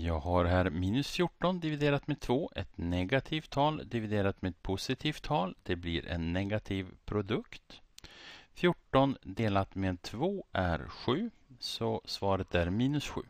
Jag har här minus 14 dividerat med 2, ett negativt tal dividerat med ett positivt tal. Det blir en negativ produkt. 14 delat med 2 är 7, så svaret är minus 7.